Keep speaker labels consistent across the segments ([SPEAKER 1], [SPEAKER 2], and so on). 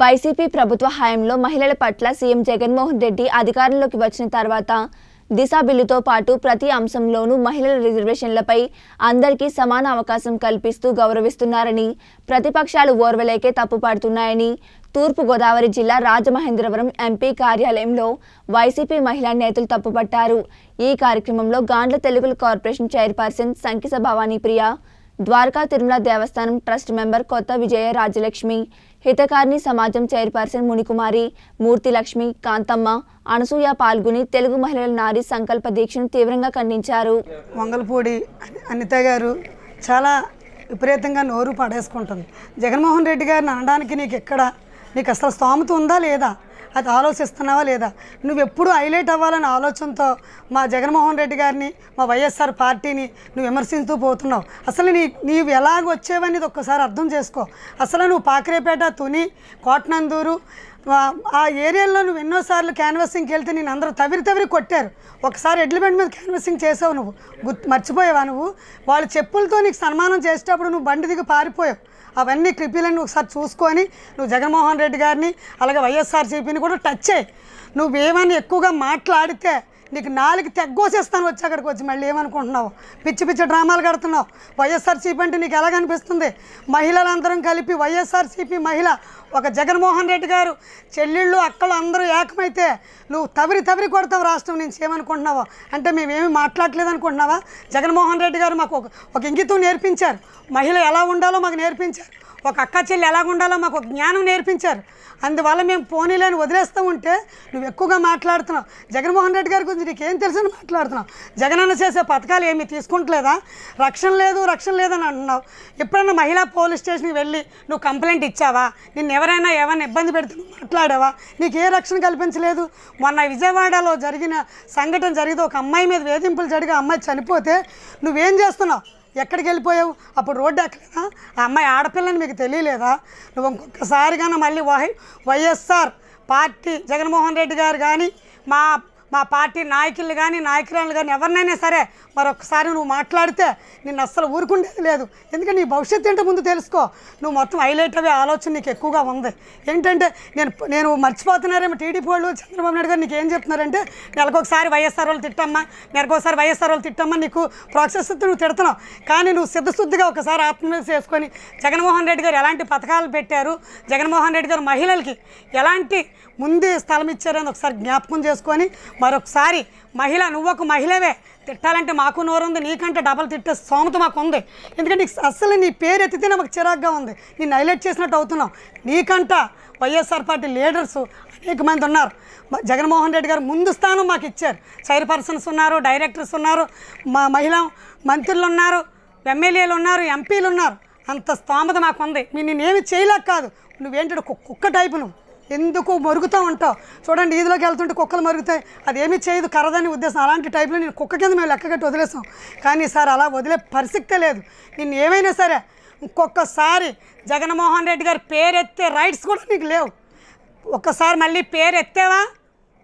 [SPEAKER 1] YCP ప్రభుత్వ హయాంలో మహిళల పట్ల సీఎం జగన్మోహన్ రెడ్డి అధికారంలోకి వచ్చిన తర్వాత దిశ బిల్లుతో పాటు ప్రతి అంశంలోనూ మహిళల రిజర్వేషన్లపై అందరికీ సమాన అవకాశం కల్పిస్తూ గౌరవిస్తున్నారని ప్రతిపక్షాలు ఓర్వలేకే తప్పుపడుతున్నాయని తూర్పుగోదావరి జిల్లా రాజమహేంద్రవరం ఎంపీ కార్యాలయంలో వైసీపీ మహిళా నేతలు తప్పుపట్టారు ఈ కార్యక్రమంలో Gandla Telugu corporation chairperson Sankisa Bhavani Priya Dwaraka Tirumala Devasthanam trust member Kotha Vijaya Rajyalakshmi Hitakarini Samajam chairperson Munikumari Murthy Lakshmi Kanthamma Anasuya పాల్గొని తెలుగు మహిళల నారీ సంకల్ప దీక్షను తీవ్రంగా ఖండించారు వంగల్పూడి అనిత గారు
[SPEAKER 2] చాలా విపరీతంగా నోరు పడేసుకుంటుంది జగన్మోహన్ రెడ్డి గారిని అనడానికి నీకు ఎక్కడ నీకు అసలు స్తోమత ఉందా లేదా అది ఆలోచిస్తున్నావా లేదా నువ్వు ఎప్పుడు హైలైట్ అవ్వాలనే ఆలోచనతో మా జగన్మోహన్ రెడ్డి గారిని మా వైఎస్ఆర్ పార్టీని నువ్వు విమర్శిస్తూ పోతున్నావు అసలు నీ నీవు ఎలాగ వచ్చేవనేది ఒక్కసారి అర్థం చేసుకో అసలు నువ్వు పాకరేపేట తుని కోట్నందూరు ఆ ఏరియాలో నువ్వు ఎన్నోసార్లు క్యాన్వాసింగ్కి వెళ్తే నేను అందరూ తవిరి తవిరి కొట్టారు ఒకసారి ఎడ్లిమెంట్ మీద క్యాన్వాసింగ్ చేసావు నువ్వు గుర్తు మర్చిపోయావా నువ్వు వాళ్ళ చెప్పులతో నీకు సన్మానం చేసేటప్పుడు నువ్వు బండి దిగి పారిపోయావు అవన్నీ క్లిప్పిలను ఒకసారి చూసుకొని నువ్వు జగన్మోహన్ రెడ్డి గారిని అలాగే వైఎస్ఆర్సీపీని కూడా టచ్ చేయి నువ్వేమని ఎక్కువగా మాట్లాడితే నీకు నాలుగు తెగ్గోసేస్తాను వచ్చి అక్కడికి వచ్చి మళ్ళీ ఏమనుకుంటున్నావు పిచ్చి పిచ్చి డ్రామాలు కడుతున్నావు వైఎస్ఆర్సీపీ అంటే నీకు ఎలా కనిపిస్తుంది మహిళలందరం కలిపి వైఎస్ఆర్సీపీ మహిళ ఒక జగన్మోహన్ రెడ్డి గారు చెల్లెళ్ళు అక్కలు అందరూ ఏకమైతే నువ్వు తవిరి తవిరి కొడతావు రాష్ట్రం నుంచి ఏమనుకుంటున్నావో అంటే మేమేమి మాట్లాడలేదు అనుకుంటున్నావా జగన్మోహన్ రెడ్డి గారు మాకు ఒక ఇంగితం నేర్పించారు మహిళ ఎలా ఉండాలో మాకు నేర్పించారు ఒక అక్క చెల్లి ఉండాలో మాకు ఒక జ్ఞానం నేర్పించారు అందువల్ల మేము పోనీలను వదిలేస్తూ ఉంటే నువ్వు ఎక్కువగా మాట్లాడుతున్నావు జగన్మోహన్ రెడ్డి గారి గురించి నీకేం అని మాట్లాడుతున్నావు జగనన్న చేసే పథకాలు ఏమీ తీసుకుంటలేదా రక్షణ లేదు రక్షణ లేదని అంటున్నావు ఎప్పుడన్నా మహిళా పోలీస్ స్టేషన్కి వెళ్ళి నువ్వు కంప్లైంట్ ఇచ్చావా నిన్ను ఎవరైనా ఏమైనా ఇబ్బంది పెడుతున్నా మాట్లాడావా నీకు ఏ రక్షణ కల్పించలేదు మొన్న విజయవాడలో జరిగిన సంఘటన జరిగితే ఒక అమ్మాయి మీద వేధింపులు జరిగి అమ్మాయి చనిపోతే నువ్వేం చేస్తున్నావు ఎక్కడికి వెళ్ళిపోయావు అప్పుడు రోడ్డు ఎక్కలేదా ఆ అమ్మాయి ఆడపిల్లని మీకు తెలియలేదా నువ్వు ఇంకొకసారిగానే మళ్ళీ Y YSR party Jaganmohan Reddy గారు కానీ మా మా పార్టీ నాయకులు కానీ నాయకురాలు కానీ ఎవరినైనా సరే మరొకసారి నువ్వు మాట్లాడితే నిన్ను అస్సలు ఊరుకుండేది లేదు ఎందుకంటే నీ భవిష్యత్తు ఏంటో ముందు తెలుసుకో నువ్వు మొత్తం హైలైట్ అవే ఆలోచన నీకు ఎక్కువగా ఉంది ఏంటంటే నేను నేను మర్చిపోతున్నారేమో టీడీపీ వాళ్ళు చంద్రబాబు నాయుడు గారు నీకు ఏం చెప్తున్నారంటే నెలకొకసారి వైఎస్ఆర్ వాళ్ళు తిట్టమ్మా నెలకొకసారి వైఎస్ఆర్ వాళ్ళు తిట్టమ్మా నీకు ప్రాసెస్ నువ్వు తిడుతున్నావు కానీ నువ్వు సిద్ధశుద్ధిగా ఒకసారి ఆత్మహత్య చేసుకొని జగన్మోహన్ రెడ్డి గారు ఎలాంటి పథకాలు పెట్టారు జగన్మోహన్ రెడ్డి గారు మహిళలకి ఎలాంటి ముందే స్థలం ఇచ్చారని ఒకసారి జ్ఞాపకం చేసుకొని మరొకసారి మహిళ నువ్వకు మహిళవే తిట్టాలంటే మాకు నోరుంది నీకంటే డబల్ తిట్టే సోమత మాకు ఉంది ఎందుకంటే అస్సలు నీ పేరు ఎత్తితే నాకు చిరాగ్గా ఉంది నేను హైలైట్ చేసినట్టు అవుతున్నావు నీకంట వైఎస్ఆర్ పార్టీ లీడర్స్ అనేక మంది ఉన్నారు జగన్మోహన్ రెడ్డి గారు ముందు స్థానం మాకు ఇచ్చారు చైర్పర్సన్స్ ఉన్నారు డైరెక్టర్స్ ఉన్నారు మా మహిళా మంత్రులు ఉన్నారు ఎమ్మెల్యేలు ఉన్నారు ఎంపీలు ఉన్నారు అంత స్తోమత మాకు ఉంది నేను నేనేమి చేయలేక కాదు నువ్వేంటి కుక్క టైపు నువ్వు ఎందుకు మరుగుతూ ఉంటావు చూడండి ఈదిలోకి వెళ్తుంటే కుక్కలు మరుగుతాయి అదేమీ చేయదు కరదని ఉద్దేశం అలాంటి టైప్లో నేను కుక్క కింద మేము లెక్కగట్టి వదిలేసాం కానీ సార్ అలా వదిలే పరిస్థితే లేదు నేను ఏమైనా సరే ఇంకొకసారి జగన్మోహన్ రెడ్డి గారి పేరెత్తే రైట్స్ కూడా నీకు లేవు ఒక్కసారి మళ్ళీ పేరు ఎత్తేవా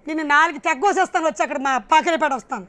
[SPEAKER 2] నేను నాలుగు తెగ్గోసేస్తాను వచ్చి అక్కడ మా పాకిరిపేట వస్తాను